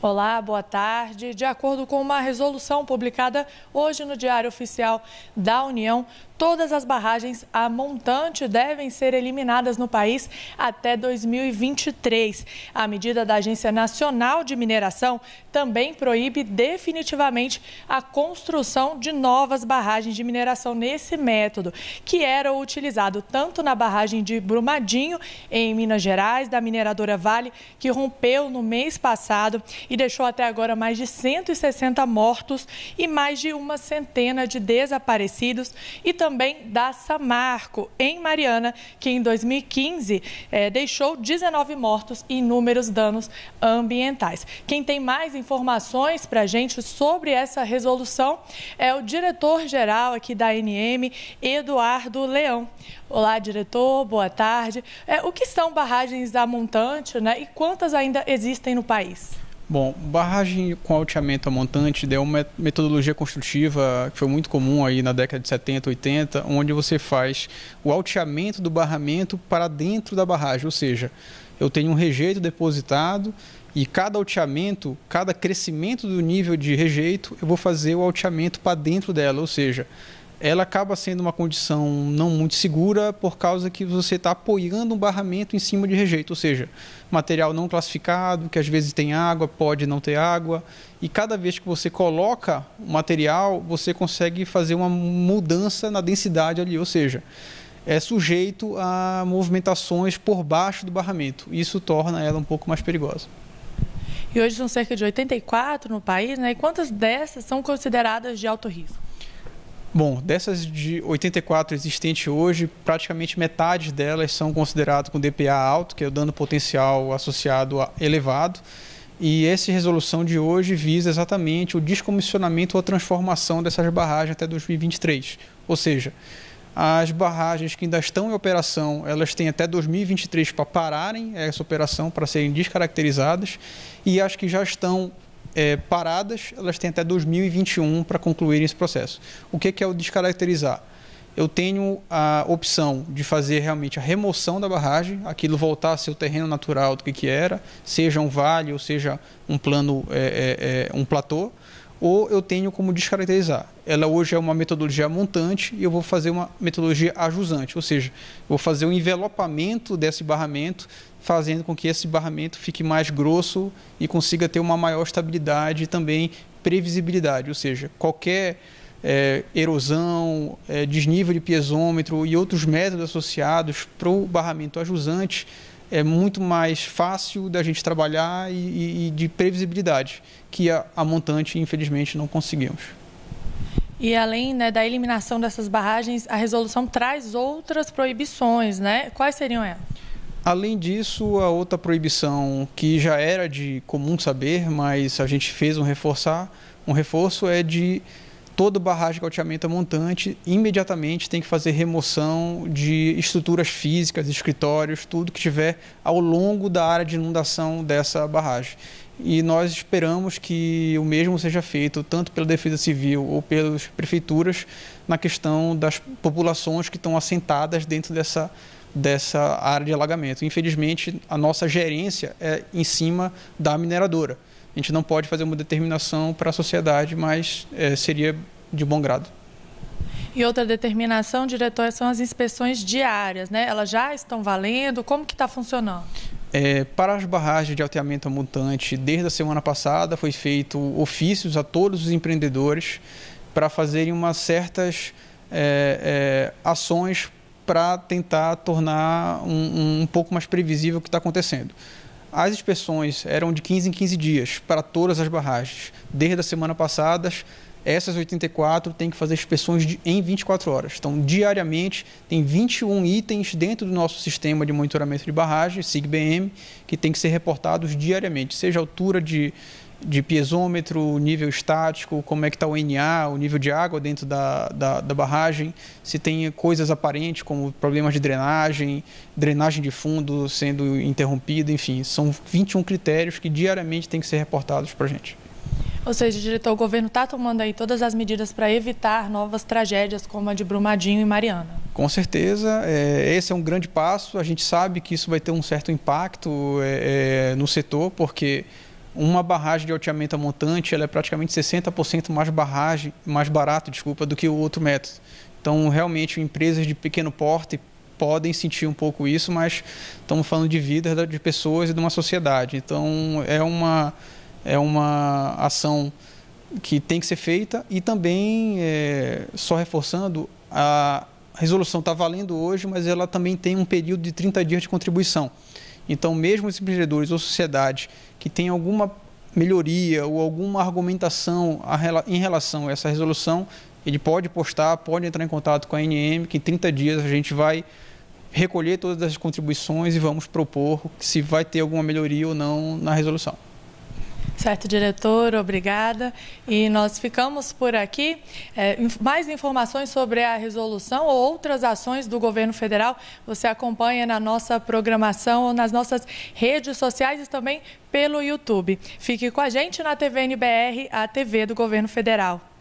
Olá, boa tarde. De acordo com uma resolução publicada hoje no Diário Oficial da União, todas as barragens a montante devem ser eliminadas no país até 2023. A medida da Agência Nacional de Mineração também proíbe definitivamente a construção de novas barragens de mineração nesse método, que era utilizado tanto na barragem de Brumadinho, em Minas Gerais, da mineradora Vale, que rompeu no mês passado e deixou até agora mais de 160 mortos e mais de uma centena de desaparecidos, e também também da Samarco, em Mariana, que em 2015 é, eh, deixou 19 mortos e inúmeros danos ambientais. Quem tem mais informações para a gente sobre essa resolução é o diretor-geral aqui da ANM, Eduardo Leão. Olá, diretor, boa tarde. É, o que são barragens da montante né, e quantas ainda existem no país? Bom, barragem com alteamento a montante né, é uma metodologia construtiva que foi muito comum aí na década de 70, 80, onde você faz o alteamento do barramento para dentro da barragem, ou seja, eu tenho um rejeito depositado e cada alteamento, cada crescimento do nível de rejeito, eu vou fazer o alteamento para dentro dela, ou seja, ela acaba sendo uma condição não muito segura por causa que você está apoiando um barramento em cima de rejeito, ou seja, material não classificado, que às vezes tem água, pode não ter água, e cada vez que você coloca o material, você consegue fazer uma mudança na densidade ali, ou seja, é sujeito a movimentações por baixo do barramento. Isso torna ela um pouco mais perigosa. E hoje são cerca de 84 no país, né? E quantas dessas são consideradas de alto risco? Bom, dessas de 84 existentes hoje, praticamente metade delas são consideradas com DPA alto, que é o dano potencial associado a elevado. E essa resolução de hoje visa exatamente o descomissionamento ou a transformação dessas barragens até 2023. Ou seja, as barragens que ainda estão em operação, elas têm até 2023 para pararem essa operação, para serem descaracterizadas, e as que já estão é, paradas, elas têm até 2021 para concluir esse processo. O que, que é o descaracterizar? eu tenho a opção de fazer realmente a remoção da barragem, aquilo voltar a ser o terreno natural do que, que era, seja um vale ou seja um plano, é, é, é um platô, ou eu tenho como descaracterizar. Ela hoje é uma metodologia montante e eu vou fazer uma metodologia ajusante, ou seja, vou fazer um envelopamento desse barramento, fazendo com que esse barramento fique mais grosso e consiga ter uma maior estabilidade e também previsibilidade, ou seja, qualquer é, erosão, é, desnível de piezômetro e outros métodos associados para o barramento ajusante é muito mais fácil da gente trabalhar e, e de previsibilidade, que a, a, montante, infelizmente, não conseguimos. E além né, da eliminação dessas barragens, a resolução traz outras proibições, né? Quais seriam elas? Além disso, a outra proibição que já era de comum saber, mas a gente fez um reforçar, um reforço é de todo barragem de alteamento é montante imediatamente tem que fazer remoção de estruturas físicas, escritórios, tudo que tiver ao longo da área de inundação dessa barragem. E nós esperamos que o mesmo seja feito tanto pela Defesa Civil ou pelas prefeituras na questão das populações que estão assentadas dentro dessa dessa área de alagamento. Infelizmente, a nossa gerência é em cima da mineradora. A gente não pode fazer uma determinação para a sociedade, mas é, seria de bom grado. E outra determinação, diretor, são as inspeções diárias, né? Elas já estão valendo? Como que está funcionando? É, para as barragens de alteamento montante, desde a semana passada foi feito ofícios a todos os empreendedores para fazerem umas certas é, é, ações para tentar tornar um, um pouco mais previsível o que está acontecendo. As inspeções eram de 15 em 15 dias para todas as barragens. Desde a semana passada, essas 84 têm que fazer inspeções de, em 24 horas. Então, diariamente, tem 21 itens dentro do nosso sistema de monitoramento de barragem, SIGBM, que tem que ser reportados diariamente, seja altura de, de piezômetro, nível estático, como é que está o NA, o nível de água dentro da, da, da, barragem, se tem coisas aparentes como problemas de drenagem, drenagem de fundo sendo interrompida, enfim, são 21 critérios que diariamente têm que ser reportados para a gente. Ou seja, diretor, o governo está tomando aí todas as medidas para evitar novas tragédias como a de Brumadinho e Mariana. Com certeza, é, esse é um grande passo. A gente sabe que isso vai ter um certo impacto é, é, no setor, porque uma barragem de alteamento a montante ela é praticamente 60% mais barragem, mais barato, desculpa, do que o outro método. Então, realmente, empresas de pequeno porte podem sentir um pouco isso, mas estamos falando de vida de pessoas e de uma sociedade. Então, é uma, é uma ação que tem que ser feita e também, é, só reforçando, a resolução está valendo hoje, mas ela também tem um período de 30 dias de contribuição. Então, mesmo os empreendedores ou sociedades que têm alguma melhoria ou alguma argumentação em relação a essa resolução, ele pode postar, pode entrar em contato com a ANM, que em 30 dias a gente vai recolher todas as contribuições e vamos propor se vai ter alguma melhoria ou não na resolução certo, diretor, obrigada. E nós ficamos por aqui. É, mais informações sobre a resolução ou outras ações do governo federal você acompanha na nossa programação ou nas nossas redes sociais e também pelo YouTube. Fique com a gente na TVNBR, a TV do governo federal.